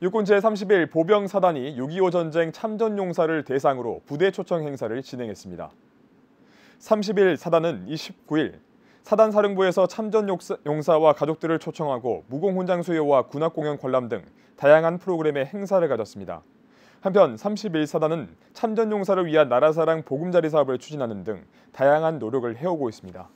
육군 제31 보병사단이 6.25 전쟁 참전용사를 대상으로 부대 초청 행사를 진행했습니다. 3 0 사단은 29일 사단사령부에서 참전용사와 가족들을 초청하고 무공훈장 수여와 군악공연 관람 등 다양한 프로그램의 행사를 가졌습니다. 한편 31 사단은 참전용사를 위한 나라사랑 보금자리 사업을 추진하는 등 다양한 노력을 해오고 있습니다.